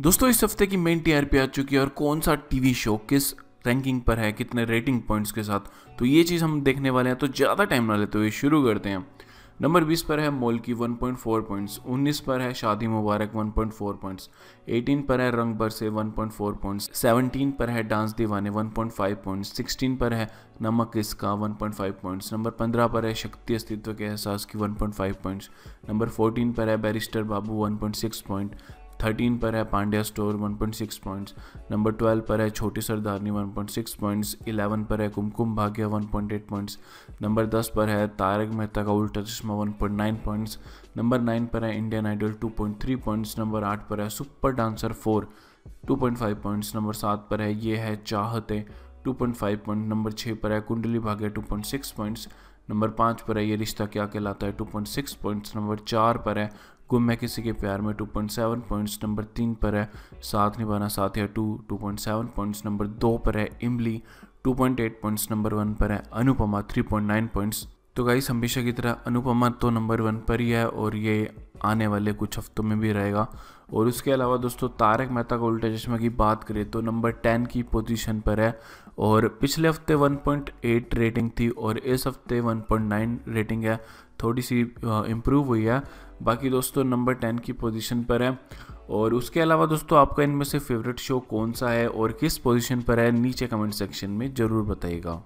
दोस्तों इस हफ्ते की मेन टीआरपी आ चुकी है और कौन सा टीवी शो किस रैंकिंग पर है कितने रेटिंग पॉइंट्स के साथ तो ये चीज़ हम देखने वाले हैं तो ज़्यादा टाइम ना लेते हुए शुरू करते हैं नंबर 20 पर है मोल की 1.4 पॉइंट्स 19 पर है शादी मुबारक 1.4 पॉइंट्स 18 पर है रंग बर से वन पॉइंट्स 17 पर है डांस दीवाने 1.5 पॉइंट्स 16 पर है नमक इसका 1.5 पॉइंट्स नंबर 15 पर है शक्ति अस्तित्व के एहसास की 1.5 पॉइंट्स नंबर 14 पर है बैरिस्टर बाबू 1.6 पॉइंट थर्टीन पर है Pandya store 1.6 points number twelve पर है छोटी सरदारनी 1.6 पॉइंट्स इलेवन पर है कुमकुम भाग्य 1.8 पॉइंट्स नंबर दस पर है तारक मेहता का उल्टा चश्मा 1.9 पॉइंट्स नंबर नाइन पर है इंडियन आइडल 2.3 पॉइंट्स नंबर आठ पर है super dancer four 2.5 points number सात पर है ये है चाहते 2.5 पॉइंट नंबर छः पर है कुंडली भाग्य 2.6 पॉइंट्स नंबर पाँच पर है ये रिश्ता क्या कहलाता है two point six points number चार पर है गुम है किसी के प्यार में two point seven points number तीन पर है साथ निभाना साथ या two two point seven points number दो पर है Imlie two point eight points number one पर है Anupamaa three point nine points तो गाइस हमेशा की तरह अनुपमा तो नंबर वन पर ही है और ये आने वाले कुछ हफ्तों में भी रहेगा और उसके अलावा दोस्तों तारक मेहता का उल्टा चश्मा की बात करें तो नंबर टेन की पोजीशन पर है और पिछले हफ्ते 1.8 रेटिंग थी और इस हफ्ते 1.9 रेटिंग है थोड़ी सी इम्प्रूव हुई है बाकी दोस्तों नंबर टेन की पोजीशन पर है और उसके अलावा दोस्तों आपका इनमें से फेवरेट शो कौन सा है और किस पोजीशन पर है नीचे कमेंट सेक्शन में ज़रूर बताइएगा